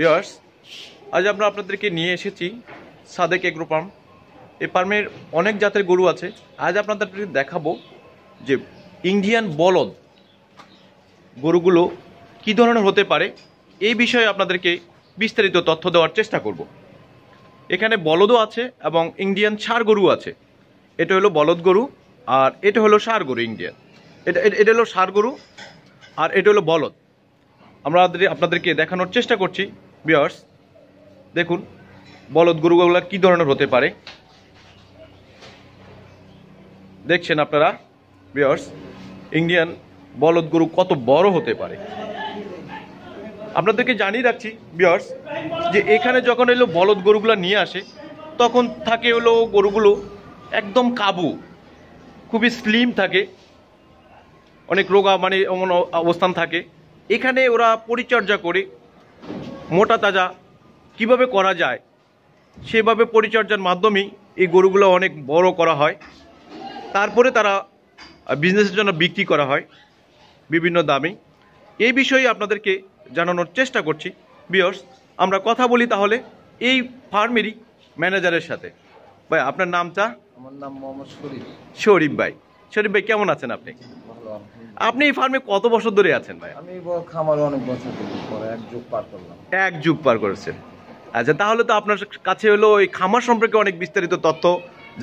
viewers আজ আমরা আপনাদেরকে নিয়ে এসেছি সাদেক এগ্রো পাম্প এই পার্মের অনেক জাতের গরু আছে আজ আপনাদেরকে দেখাবো যে ইন্ডিয়ান বলদ গরুগুলো কি ধরনের হতে পারে এই বিষয়ে আপনাদেরকে বিস্তারিত তথ্য দেওয়ার চেষ্টা করব এখানে বলদও আছে এবং ইন্ডিয়ান সার গরু আছে এটা হলো বলদ গরু আর এটা হলো সার গরু ইন্ডিয়ান এটা এটা হলো সার গরু আর এটা হলো বলদ আমরা আপনাদেরকে দেখানোর চেষ্টা করছি বিয়ার্স দেখুন বলদ গরুগুলো কি ধরনের হতে পারে দেখছেন আপনারা বিয়ার্স ইন্ডিয়ান বলদ গরু কত বড় হতে পারে আপনাদেরকে জানিয়ে রাখছি বিয়ার্স যে এখানে যখন এলো বলদ গরুগুলো নিয়ে আসে তখন থাকে হলো গরুগুলো একদম কাবু খুবই স্লিম থাকে অনেক রোগা মানে অমন অবস্থান থাকে এখানে ওরা পরিচর্যা করে মোটা তাজা কিভাবে করা যায় সেভাবে পরিচর্যার মাধ্যমেই এই গরুগুলো অনেক বড় করা হয় তারপরে তারা বিজনেসের জন্য বিক্রি করা হয় বিভিন্ন দামে এই বিষয়ে আপনাদেরকে জানানোর চেষ্টা করছি বিয়র্স আমরা কথা বলি তাহলে এই ফার্মেরই ম্যানেজারের সাথে ভাই আপনার নামটা আমার নাম মোহাম্মদ শরীফ শরীফ ভাই শরীফ ভাই কেমন আছেন আপনি ভালো আপনি এই ফার্মে কত বছর ধরে আছেন ভাই আমি খামারে অনেক বছর ধরে এক যুগ পার করলাম এক যুগ পার করেছেন আচ্ছা তাহলে তো আপনার কাছে হলো এই খামার সম্পর্কে অনেক বিস্তারিত তথ্য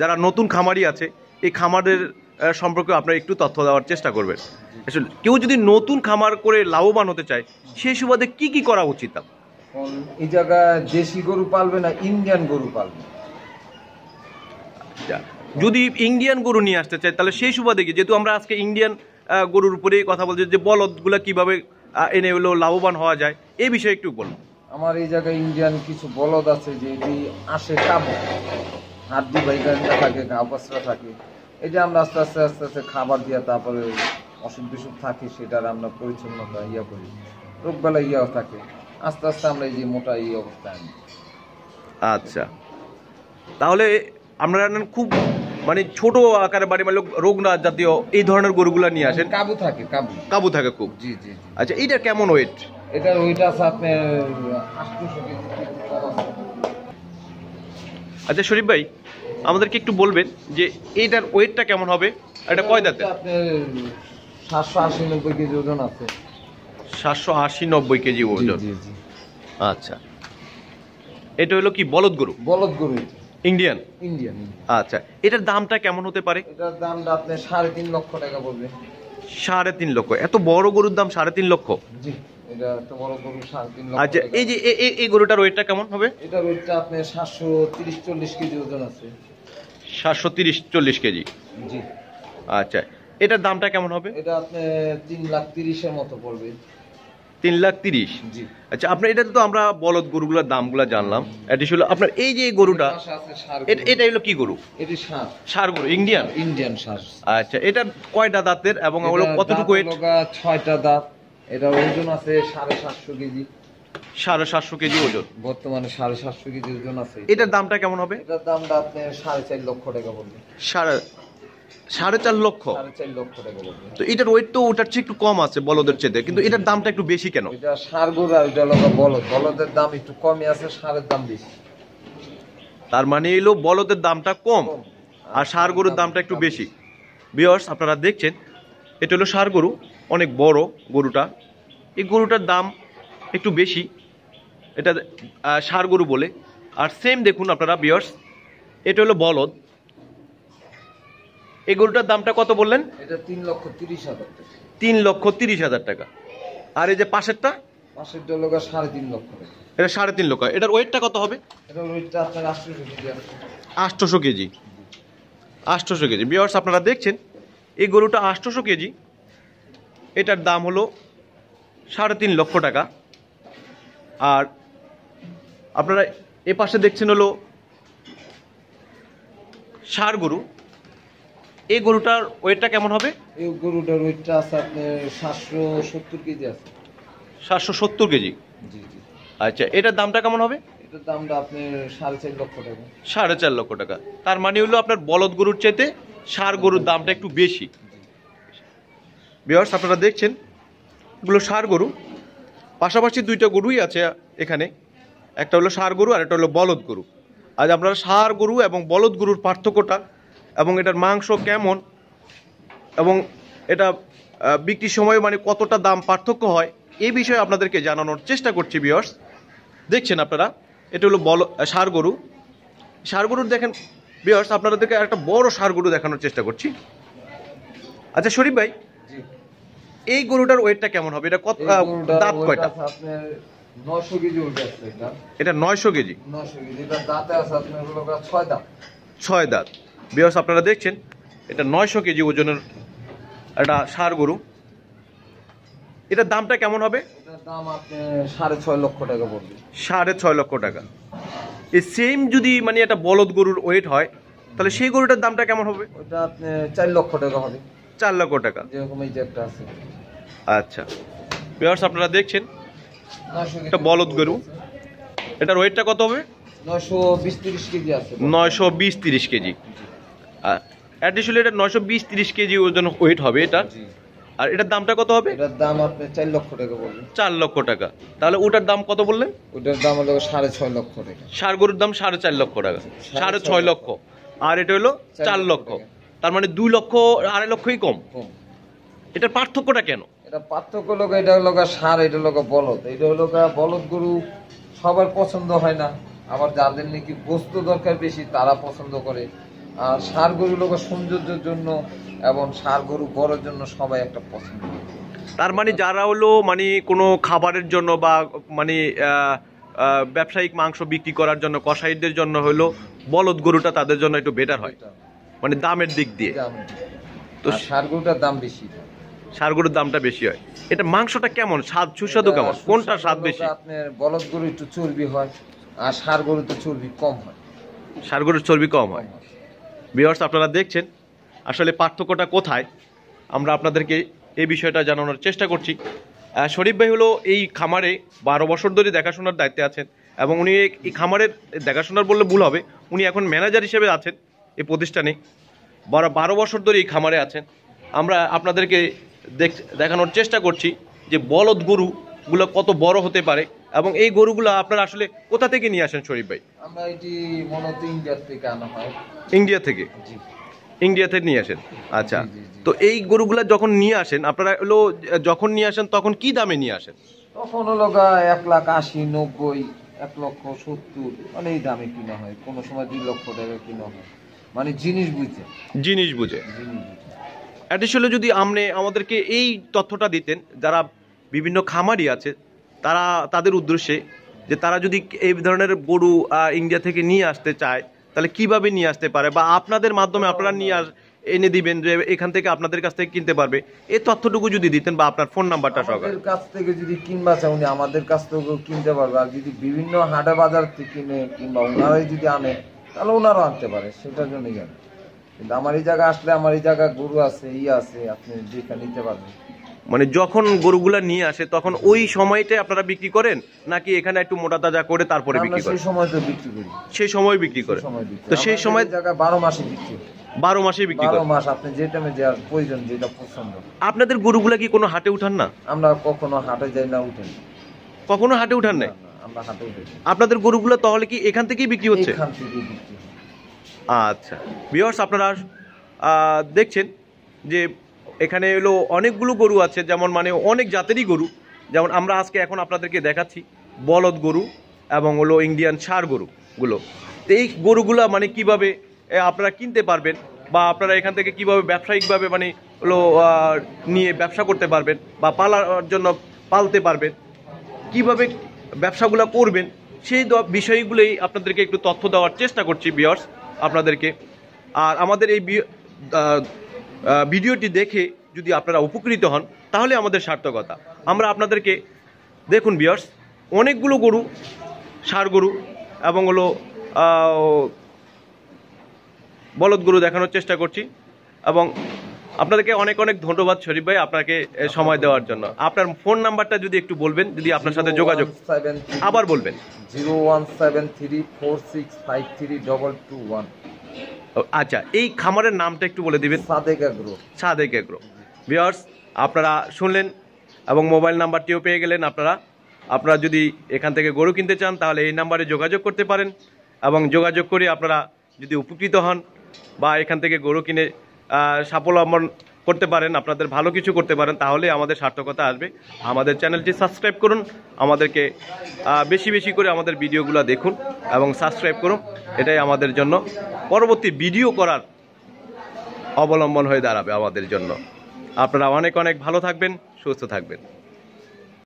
যারা নতুন খামারি আছে এই খামারের সম্পর্কে আপনার একটু তথ্য দেওয়ার চেষ্টা করবেন আসলে কেউ যদি নতুন খামার করে লাভবান হতে চায় সেই সুবাদে কি কি করা উচিত এই জায়গায় দেশি গরু পালবে না ইন্ডিয়ান গরু পালবে আচ্ছা, যদি ইন্ডিয়ান গরু নিয়ে আসতে চাই তাহলে সেই সুবাদে কি যেহেতু আমরা আজকে ইন্ডিয়ান গরুর উপরেই কথা বলছে যে বলদগুলো কিভাবে এনে হলেও লাভবান হওয়া যায় এই বিষয়ে একটু বলুন আমার এই জায়গায় ইন্ডিয়ান কিছু বলদ আছে যে এটি আসে কাবো হাত দিয়ে থাকে ঘাও পাঁচরা থাকে যে আমরা আস্তে আস্তে আস্তে আস্তে খাবার দিয়ে তারপরে অসুখ বিসুখ থাকে সেটার আমরা পরিচ্ছন্নতা ইয়া করি রোগবেলা ইয়া থাকে আস্তে আস্তে আমরা এই যে মোটা এই অবস্থায় আচ্ছা তাহলে আমরা খুব মানে ছোট আকারে বাড়ি মানে রোগনাথ জাতীয় এই ধরনের গরুগুলা নিয়ে আসেন কাবু থাকে কাবু কাবু থাকে খুব জি জি আচ্ছা এটা কেমন ওয়েট এটা ওয়েট আছে আপনার আচ্ছা শরীফ ভাই আমাদেরকে একটু বলবেন যে এইটার ওয়েটটা কেমন হবে এটা কয় দাঁতে সাতশো আশি নব্বই কেজি ওজন আছে সাতশো আশি নব্বই কেজি ওজন আচ্ছা এটা হলো কি বলদ গরু বলদ গরু ইন্ডিয়ান ইন্ডিয়ান আচ্ছা এটার দামটা কেমন হতে পারে এটার দামটা আপনি সাড়ে তিন লক্ষ টাকা পড়বে সাড়ে তিন লক্ষ এত বড় গরুর দাম সাড়ে তিন লক্ষ জি এটা এত বড় গরু সাড়ে তিন আচ্ছা, এই যে এই গরুটার ওয়েটটা কেমন হবে এটার ওয়েটটা সাতশো তিরিশ চল্লিশ আছে সাতশো তিরিশ চল্লিশ কেজি জি আচ্ছা এটার দামটা কেমন হবে এটা আপনি তিন লাখ তিরিশের মতো পড়বে তিন লাখ তিরিশ আচ্ছা আপনার এটাতে তো আমরা বলদ গরুগুলোর দামগুলো জানলাম এটা হলো আপনার এই যে গরুটা এটা হলো কি গরু সার গরু ইন্ডিয়ান ইন্ডিয়ান সার আচ্ছা এটা কয়টা দাঁতের এবং হলো কতটুকু ছয়টা দাঁত এটা ওজন আছে সাড়ে সাতশো কেজি সাড়ে সাতশো কেজি ওজন বর্তমানে সাড়ে সাতশো কেজি ওজন আছে এটার দামটা কেমন হবে এটার দামটা আপনি সাড়ে চার লক্ষ টাকা বলবেন সাড়ে সাড়ে চার লক্ষ তো এটার ওয়েট তো ওটার চেয়ে একটু কম আছে বলদের চেয়ে কিন্তু এটার দামটা একটু বেশি কেন এটা বলদের দাম একটু কমই আছে সারের দাম বেশি তার মানে এলো বলদের দামটা কম আর সার গরুর দামটা একটু বেশি বিয়র্স আপনারা দেখছেন এটা হলো সার গরু অনেক বড় গরুটা এই গরুটার দাম একটু বেশি এটা সার গরু বলে আর সেম দেখুন আপনারা বিয়র্স এটা হলো বলদ এই গরুটার দামটা কত বললেন এটা তিন লক্ষ তিরিশ হাজার টাকা তিন লক্ষ তিরিশ হাজার টাকা আর এই যে পাশেরটা পাশেরটা লোক সাড়ে তিন লক্ষ এটা সাড়ে তিন লক্ষ এটার ওয়েটটা কত হবে আষ্টশো কেজি আষ্টশো কেজি কেজি বিয়ার্স আপনারা দেখছেন এই গরুটা আষ্টশো কেজি এটার দাম হলো সাড়ে তিন লক্ষ টাকা আর আপনারা এ পাশে দেখছেন হলো সার গরু এই গরুটার ওয়েটটা কেমন হবে এই গরুটার ওয়েটটা আছে আপনার সাতশো কেজি আছে সাতশো সত্তর কেজি জি জি আচ্ছা এটার দামটা কেমন হবে এটার দামটা আপনার সাড়ে চার লক্ষ টাকা 4.5 লক্ষ টাকা তার মানে হলো আপনার বলদ গরুর চাইতে সার গরুর দামটা একটু বেশি বিহার্স আপনারা দেখছেন এগুলো সার গরু পাশাপাশি দুইটা গরুই আছে এখানে একটা হলো সার গরু আর একটা হলো বলদ গরু আজ আপনারা সার গরু এবং বলদ গরুর পার্থক্যটা এবং এটার মাংস কেমন এবং এটা বিক্রির সময় মানে কতটা দাম পার্থক্য হয় এই বিষয়ে আপনাদেরকে জানানোর চেষ্টা করছি বিয়র্স দেখছেন আপনারা এটা হলো বল সার গরু সার গরুর দেখেন বিয়র্স আপনাদেরকে একটা বড় সার গরু দেখানোর চেষ্টা করছি আচ্ছা শরীফ ভাই এই গরুটার ওয়েটটা কেমন হবে এটা কত দাঁত কয়টা এটা নয়শো কেজি ছয় দাঁত বিয়স আপনারা দেখছেন এটা নয়শো কেজি ওজনের একটা সার গরু এটার দামটা কেমন হবে সাড়ে ছয় লক্ষ টাকা সাড়ে ছয় লক্ষ টাকা এই সেম যদি মানে একটা বলদ গরুর ওয়েট হয় তাহলে সেই গরুটার দামটা কেমন হবে ওটা চার লক্ষ টাকা হবে চার লক্ষ টাকা যেরকম এই যে একটা আছে আচ্ছা বিয়ার্স আপনারা দেখছেন এটা বলদ গরু এটার ওয়েটটা কত হবে নয়শো বিশ তিরিশ কেজি আছে নয়শো বিশ তিরিশ কেজি অ্যাডিশনাল এটা নয়শো বিশ তিরিশ কেজি ওজন ওয়েট হবে এটা আর এটার দামটা কত হবে এটার দাম আপনি চার লক্ষ টাকা বললেন চার লক্ষ টাকা তাহলে ওটার দাম কত বললেন ওটার দাম হলো সাড়ে ছয় লক্ষ টাকা সার গরুর দাম সাড়ে চার লক্ষ টাকা সাড়ে ছয় লক্ষ আর এটা হলো চার লক্ষ তার মানে দুই লক্ষ আড়াই লক্ষই কম এটার পার্থক্যটা কেন এটা পার্থক্য লোক এটা হলো সার এটা হলো বলদ এটা হলো বলদ গরু সবার পছন্দ হয় না আবার যাদের নাকি বস্তু দরকার বেশি তারা পছন্দ করে ষাঁড় গরু লোক সৌন্দর্যের জন্য এবং ষাঁড় গরু বড়ের জন্য সবাই একটা পছন্দ তার মানে যারা হলো মানে কোনো খাবারের জন্য বা মানে ব্যবসায়িক মাংস বিক্রি করার জন্য কষাইদের জন্য হলো বলদ গরুটা তাদের জন্য একটু বেটার হয় মানে দামের দিক দিয়ে তো ষাঁড় গরুটার দাম বেশি ষাঁড় গরুর দামটা বেশি হয় এটা মাংসটা কেমন স্বাদ সুস্বাদু কেমন কোনটা স্বাদ বেশি আপনার বলদ গরু একটু চর্বি হয় আর ষাঁড় গরু তো চর্বি কম হয় ষাঁড় গরুর চর্বি কম হয় ভিওয়ার্স আপনারা দেখছেন আসলে পার্থক্যটা কোথায় আমরা আপনাদেরকে এই বিষয়টা জানানোর চেষ্টা করছি শরীফ ভাই হলো এই খামারে বারো বছর ধরে দেখাশোনার দায়িত্বে আছেন এবং উনি এই খামারের দেখাশোনার বললে ভুল হবে উনি এখন ম্যানেজার হিসেবে আছেন এই প্রতিষ্ঠানে বারো বারো বছর ধরে এই খামারে আছেন আমরা আপনাদেরকে দেখ দেখানোর চেষ্টা করছি যে বলদ গরুগুলো কত বড় হতে পারে এবং এই গরুগুলো আপনারা আসলে কোথা থেকে নিয়ে আসেন শরীফ ভাই আমরা এটি মূলত ইন্ডিয়া থেকে আনা হয় ইন্ডিয়া থেকে নিয়ে আসেন আচ্ছা তো এই গরুগুলা যখন নিয়ে আসেন আপনারা হলো যখন নিয়ে আসেন তখন কি দামে নিয়ে আসেন তখন হলো এক লাখ আশি নব্বই এক লক্ষ সত্তর মানে এই দামে কিনা হয় কোনো সময় দুই লক্ষ টাকা কিনা হয় মানে জিনিস বুঝে জিনিস বুঝে অ্যাডিশনে যদি আপনি আমাদেরকে এই তথ্যটা দিতেন যারা বিভিন্ন খামারি আছে তারা তাদের উদ্দেশ্যে যে তারা যদি এই ধরনের গরু ইন্ডিয়া থেকে নিয়ে আসতে চায় তাহলে কিভাবে নিয়ে আসতে পারে বা আপনাদের মাধ্যমে আপনারা নিয়ে আস এনে দিবেন যে এখান থেকে আপনাদের কাছ থেকে কিনতে পারবে এই তথ্যটুকু যদি দিতেন বা আপনার ফোন নাম্বারটা সহকারে কাছ থেকে যদি কিনবা চাই উনি আমাদের কাছ থেকে কিনতে পারবে আর যদি বিভিন্ন হাটে বাজার থেকে কিনে কিংবা ওনারাই যদি আনে তাহলে ওনারাও আনতে পারে সেটার জন্যই জানি কিন্তু আমার এই জায়গা আসলে আমার এই জায়গায় গরু আছে ই আছে আপনি যেটা নিতে পারবেন মানে যখন গরুগুলা নিয়ে আসে তখন ওই সময়টাই আপনারা বিক্রি করেন নাকি এখানে একটু মোটা তাজা করে তারপরে বিক্রি করেন সেই সময় বিক্রি করেন তো সেই সময় বারো মাসে বিক্রি বারো মাসে বিক্রি করেন মাস আপনি যে টাইমে যে প্রয়োজন যেটা পছন্দ আপনাদের গরুগুলা কি কোনো হাটে উঠান না আমরা কখনো হাটে যাই না উঠেন কখনো হাটে উঠান না আমরা হাটে আপনাদের গরুগুলা তাহলে কি এখান থেকেই বিক্রি হচ্ছে আচ্ছা ভিউয়ার্স আপনারা দেখছেন যে এখানে এলো অনেকগুলো গরু আছে যেমন মানে অনেক জাতেরই গরু যেমন আমরা আজকে এখন আপনাদেরকে দেখাচ্ছি বলদ গরু এবং হলো ইন্ডিয়ান সার গরুগুলো তো এই গরুগুলো মানে কিভাবে আপনারা কিনতে পারবেন বা আপনারা এখান থেকে কিভাবে ব্যবসায়িকভাবে মানে হলো নিয়ে ব্যবসা করতে পারবেন বা পালার জন্য পালতে পারবেন কিভাবে ব্যবসাগুলো করবেন সেই বিষয়গুলোই আপনাদেরকে একটু তথ্য দেওয়ার চেষ্টা করছি বিয়ার্স আপনাদেরকে আর আমাদের এই ভিডিওটি দেখে যদি আপনারা উপকৃত হন তাহলে আমাদের সার্থকতা আমরা আপনাদেরকে দেখুন বিয়ার্স অনেকগুলো গরু সার গরু এবং হলো বলদ গরু দেখানোর চেষ্টা করছি এবং আপনাদেরকে অনেক অনেক ধন্যবাদ শরীফ ভাই আপনাকে সময় দেওয়ার জন্য আপনার ফোন নাম্বারটা যদি একটু বলবেন যদি আপনার সাথে যোগাযোগ আবার বলবেন zero one seven three four six five three double two one আচ্ছা এই খামারের নামটা একটু বলে দিবেন সাদেক এগ্রো এগ্রো ভিওর্স আপনারা শুনলেন এবং মোবাইল নাম্বারটিও পেয়ে গেলেন আপনারা আপনারা যদি এখান থেকে গরু কিনতে চান তাহলে এই নাম্বারে যোগাযোগ করতে পারেন এবং যোগাযোগ করে আপনারা যদি উপকৃত হন বা এখান থেকে গরু কিনে সাফল্য করতে পারেন আপনাদের ভালো কিছু করতে পারেন তাহলে আমাদের সার্থকতা আসবে আমাদের চ্যানেলটি সাবস্ক্রাইব করুন আমাদেরকে বেশি বেশি করে আমাদের ভিডিওগুলো দেখুন এবং সাবস্ক্রাইব করুন এটাই আমাদের জন্য পরবর্তী ভিডিও করার অবলম্বন হয়ে দাঁড়াবে আমাদের জন্য আপনারা অনেক অনেক ভালো থাকবেন সুস্থ থাকবেন